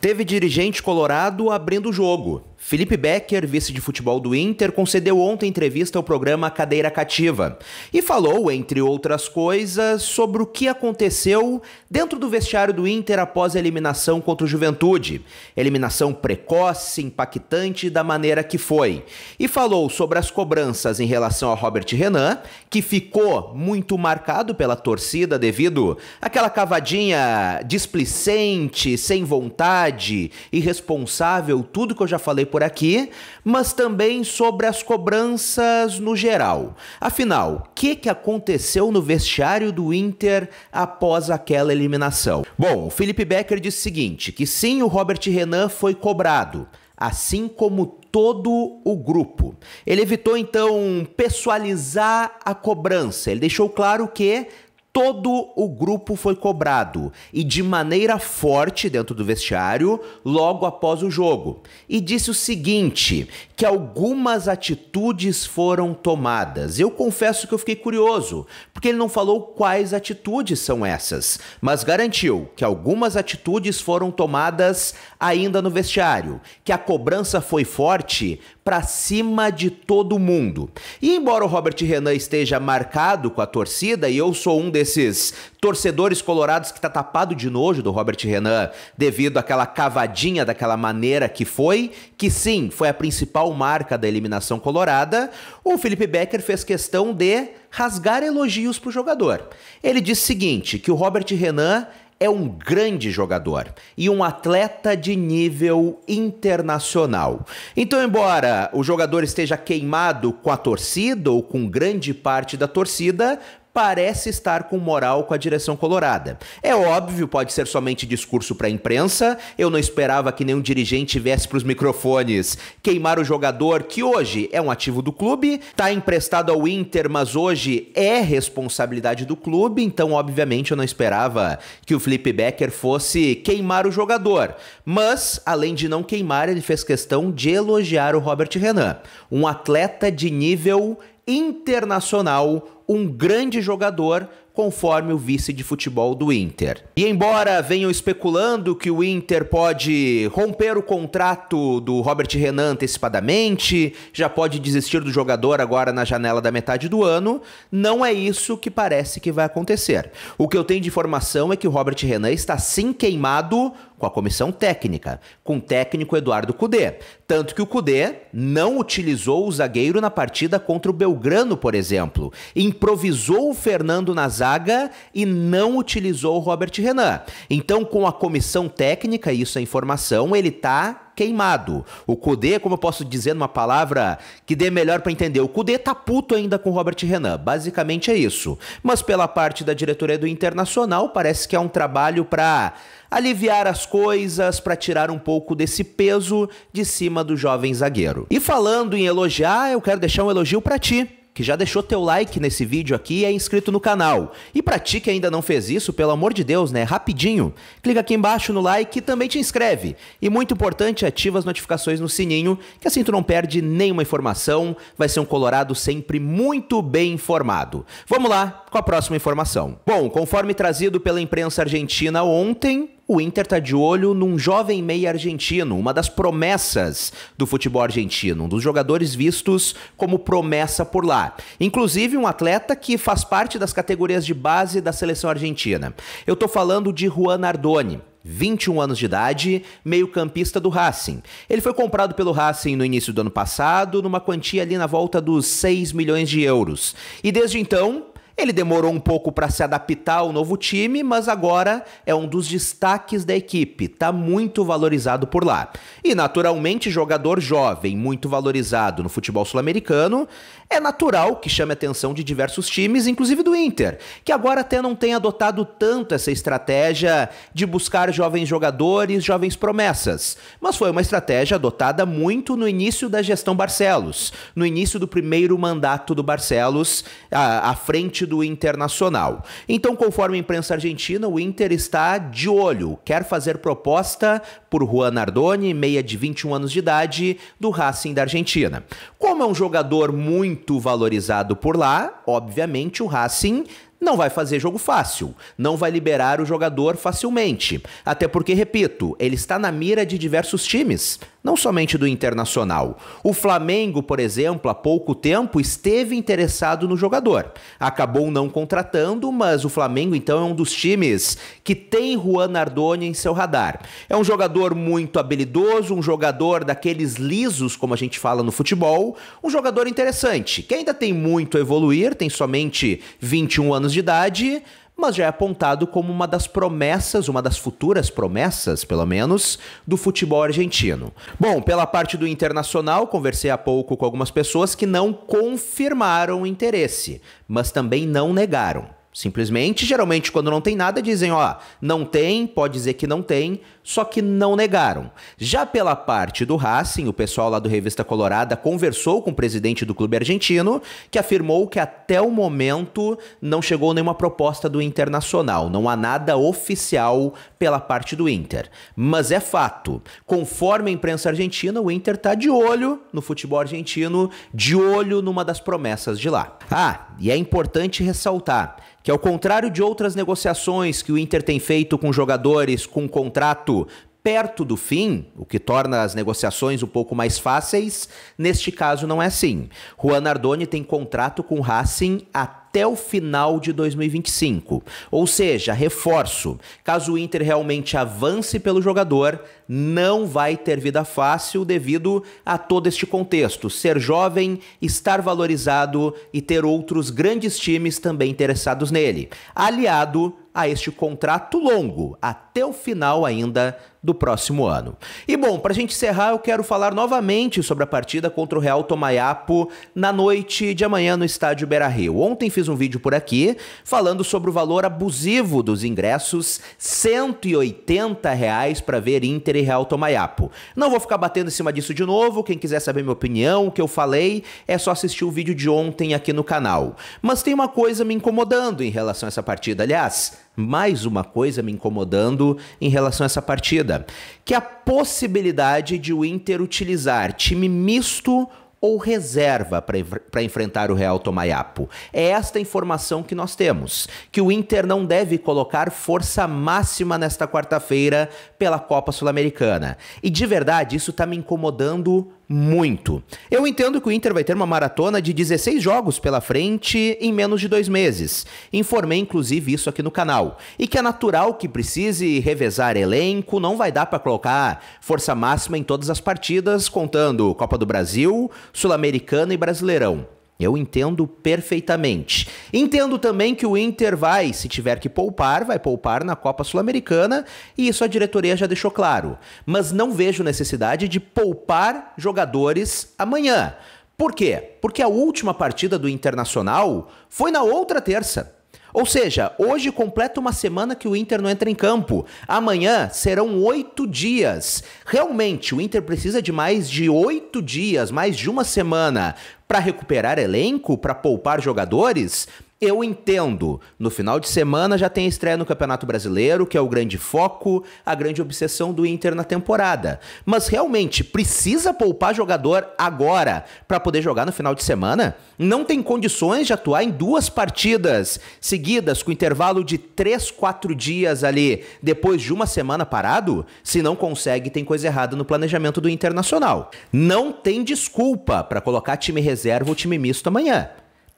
Teve dirigente colorado abrindo o jogo. Felipe Becker, vice de futebol do Inter, concedeu ontem entrevista ao programa Cadeira Cativa e falou, entre outras coisas, sobre o que aconteceu dentro do vestiário do Inter após a eliminação contra o Juventude. Eliminação precoce, impactante da maneira que foi. E falou sobre as cobranças em relação a Robert Renan, que ficou muito marcado pela torcida devido àquela cavadinha displicente, sem vontade, irresponsável, tudo que eu já falei por aqui, mas também sobre as cobranças no geral. Afinal, o que, que aconteceu no vestiário do Inter após aquela eliminação? Bom, o Felipe Becker disse o seguinte: que sim, o Robert Renan foi cobrado, assim como todo o grupo. Ele evitou então pessoalizar a cobrança. Ele deixou claro que Todo o grupo foi cobrado e de maneira forte dentro do vestiário logo após o jogo. E disse o seguinte: que algumas atitudes foram tomadas. Eu confesso que eu fiquei curioso, porque ele não falou quais atitudes são essas, mas garantiu que algumas atitudes foram tomadas ainda no vestiário, que a cobrança foi forte, para cima de todo mundo. E embora o Robert Renan esteja marcado com a torcida, e eu sou um desses torcedores colorados que tá tapado de nojo do Robert Renan devido àquela cavadinha daquela maneira que foi, que sim, foi a principal marca da eliminação colorada, o Felipe Becker fez questão de rasgar elogios pro jogador. Ele disse o seguinte, que o Robert Renan é um grande jogador e um atleta de nível internacional. Então, embora o jogador esteja queimado com a torcida ou com grande parte da torcida, parece estar com moral com a direção colorada. É óbvio, pode ser somente discurso para a imprensa. Eu não esperava que nenhum dirigente viesse para os microfones queimar o jogador que hoje é um ativo do clube, tá emprestado ao Inter, mas hoje é responsabilidade do clube, então obviamente eu não esperava que o Felipe Becker fosse queimar o jogador. Mas além de não queimar, ele fez questão de elogiar o Robert Renan, um atleta de nível internacional um grande jogador conforme o vice de futebol do Inter. E embora venham especulando que o Inter pode romper o contrato do Robert Renan antecipadamente, já pode desistir do jogador agora na janela da metade do ano, não é isso que parece que vai acontecer. O que eu tenho de informação é que o Robert Renan está sim queimado com a comissão técnica, com o técnico Eduardo Cudê. Tanto que o Cudê não utilizou o zagueiro na partida contra o Belgrano, por exemplo. Improvisou o Fernando Nazar zaga e não utilizou o Robert Renan. Então, com a comissão técnica, isso é informação, ele tá queimado. O Cudê, como eu posso dizer numa palavra que dê melhor para entender, o Cudê tá puto ainda com o Robert Renan. Basicamente é isso. Mas pela parte da diretoria do Internacional, parece que é um trabalho para aliviar as coisas, para tirar um pouco desse peso de cima do jovem zagueiro. E falando em elogiar, eu quero deixar um elogio para ti que já deixou teu like nesse vídeo aqui e é inscrito no canal. E para ti que ainda não fez isso, pelo amor de Deus, né? Rapidinho. Clica aqui embaixo no like e também te inscreve. E muito importante, ativa as notificações no sininho, que assim tu não perde nenhuma informação. Vai ser um colorado sempre muito bem informado. Vamos lá com a próxima informação. Bom, conforme trazido pela imprensa argentina ontem, o Inter está de olho num jovem meia argentino, uma das promessas do futebol argentino, um dos jogadores vistos como promessa por lá. Inclusive um atleta que faz parte das categorias de base da seleção argentina. Eu estou falando de Juan Ardoni. 21 anos de idade, meio-campista do Racing. Ele foi comprado pelo Racing no início do ano passado, numa quantia ali na volta dos 6 milhões de euros. E desde então, ele demorou um pouco para se adaptar ao novo time, mas agora é um dos destaques da equipe, tá muito valorizado por lá. E naturalmente, jogador jovem, muito valorizado no futebol sul-americano, é natural que chame a atenção de diversos times, inclusive do Inter, que agora até não tem adotado tanto essa estratégia de buscar jovens jogadores, jovens promessas, mas foi uma estratégia adotada muito no início da gestão Barcelos, no início do primeiro mandato do Barcelos, à, à frente diante do Internacional. Então, conforme a imprensa argentina, o Inter está de olho, quer fazer proposta por Juan Nardoni, meia de 21 anos de idade, do Racing da Argentina. Como é um jogador muito valorizado por lá, obviamente o Racing não vai fazer jogo fácil, não vai liberar o jogador facilmente. Até porque, repito, ele está na mira de diversos times não somente do Internacional. O Flamengo, por exemplo, há pouco tempo esteve interessado no jogador. Acabou não contratando, mas o Flamengo então é um dos times que tem Juan Nardoni em seu radar. É um jogador muito habilidoso, um jogador daqueles lisos, como a gente fala no futebol, um jogador interessante, que ainda tem muito a evoluir, tem somente 21 anos de idade, mas já é apontado como uma das promessas, uma das futuras promessas, pelo menos, do futebol argentino. Bom, pela parte do internacional, conversei há pouco com algumas pessoas que não confirmaram o interesse, mas também não negaram. Simplesmente, geralmente, quando não tem nada, dizem, ó, não tem, pode dizer que não tem, só que não negaram. Já pela parte do Racing, o pessoal lá do Revista Colorada conversou com o presidente do clube argentino, que afirmou que até o momento não chegou nenhuma proposta do Internacional, não há nada oficial pela parte do Inter. Mas é fato, conforme a imprensa argentina, o Inter tá de olho no futebol argentino, de olho numa das promessas de lá. Ah, e é importante ressaltar que ao contrário de outras negociações que o Inter tem feito com jogadores com contrato perto do fim, o que torna as negociações um pouco mais fáceis, neste caso não é assim. Juan Nardoni tem contrato com o Racing até o final de 2025. Ou seja, reforço, caso o Inter realmente avance pelo jogador, não vai ter vida fácil devido a todo este contexto, ser jovem, estar valorizado e ter outros grandes times também interessados nele. Aliado a este contrato longo, até o final ainda do próximo ano. E bom, para a gente encerrar, eu quero falar novamente sobre a partida contra o Real Tomayapo na noite de amanhã no estádio Beira Rio. Ontem fiz um vídeo por aqui falando sobre o valor abusivo dos ingressos, 180 reais para ver Inter e Real Tomayapo. Não vou ficar batendo em cima disso de novo, quem quiser saber minha opinião, o que eu falei, é só assistir o vídeo de ontem aqui no canal. Mas tem uma coisa me incomodando em relação a essa partida, aliás, mais uma coisa me incomodando em relação a essa partida, que é a possibilidade de o Inter utilizar time misto ou reserva para enfrentar o Real Tomayapo. É esta informação que nós temos, que o Inter não deve colocar força máxima nesta quarta-feira pela Copa Sul-Americana. E de verdade, isso está me incomodando muito. Eu entendo que o Inter vai ter uma maratona de 16 jogos pela frente em menos de dois meses. Informei inclusive isso aqui no canal. E que é natural que precise revezar elenco, não vai dar para colocar força máxima em todas as partidas, contando Copa do Brasil, Sul-Americana e Brasileirão. Eu entendo perfeitamente. Entendo também que o Inter vai, se tiver que poupar, vai poupar na Copa Sul-Americana, e isso a diretoria já deixou claro. Mas não vejo necessidade de poupar jogadores amanhã. Por quê? Porque a última partida do Internacional foi na outra terça. Ou seja, hoje completa uma semana que o Inter não entra em campo. Amanhã serão oito dias. Realmente, o Inter precisa de mais de oito dias, mais de uma semana, para recuperar elenco, para poupar jogadores? Eu entendo. No final de semana já tem estreia no Campeonato Brasileiro, que é o grande foco, a grande obsessão do Inter na temporada. Mas realmente precisa poupar jogador agora para poder jogar no final de semana? Não tem condições de atuar em duas partidas seguidas com intervalo de 3, 4 dias ali, depois de uma semana parado? Se não consegue, tem coisa errada no planejamento do Internacional. Não tem desculpa para colocar time reserva ou time misto amanhã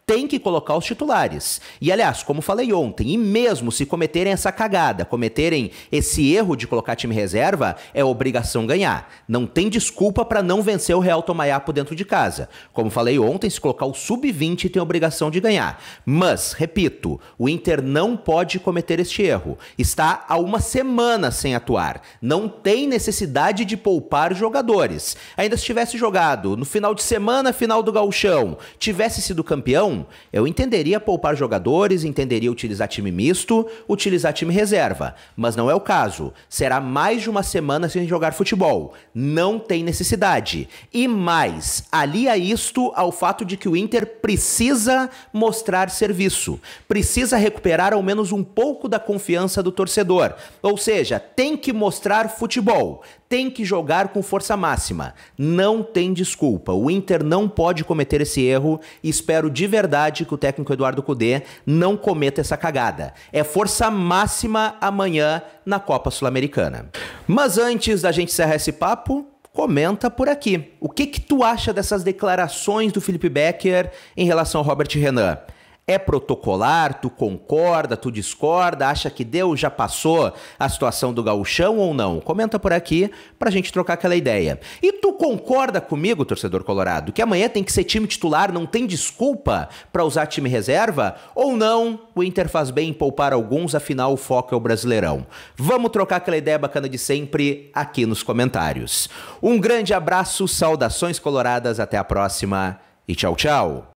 tem que colocar os titulares. E aliás, como falei ontem, e mesmo se cometerem essa cagada, cometerem esse erro de colocar time reserva, é obrigação ganhar. Não tem desculpa para não vencer o Real Tomaiapo dentro de casa. Como falei ontem, se colocar o sub-20 tem obrigação de ganhar. Mas, repito, o Inter não pode cometer este erro. Está há uma semana sem atuar. Não tem necessidade de poupar jogadores. Ainda se tivesse jogado no final de semana, final do gauchão, tivesse sido campeão, eu entenderia poupar jogadores, entenderia utilizar time misto, utilizar time reserva, mas não é o caso. Será mais de uma semana sem jogar futebol. Não tem necessidade. E mais, alia isto ao fato de que o Inter precisa mostrar serviço, precisa recuperar ao menos um pouco da confiança do torcedor. Ou seja, tem que mostrar futebol, tem que jogar com força máxima. Não tem desculpa. O Inter não pode cometer esse erro e espero de verdade que o técnico Eduardo Cudê não cometa essa cagada. É força máxima amanhã na Copa Sul-Americana. Mas antes da gente encerrar esse papo, comenta por aqui. O que que tu acha dessas declarações do Felipe Becker em relação ao Robert Renan? É protocolar? Tu concorda? Tu discorda? Acha que Deus já passou a situação do gauchão ou não? Comenta por aqui pra gente trocar aquela ideia. E tu concorda comigo, torcedor colorado, que amanhã tem que ser time titular, não tem desculpa para usar time reserva? Ou não? O Inter faz bem em poupar alguns, afinal o foco é o Brasileirão. Vamos trocar aquela ideia bacana de sempre aqui nos comentários. Um grande abraço, saudações coloradas, até a próxima e tchau, tchau!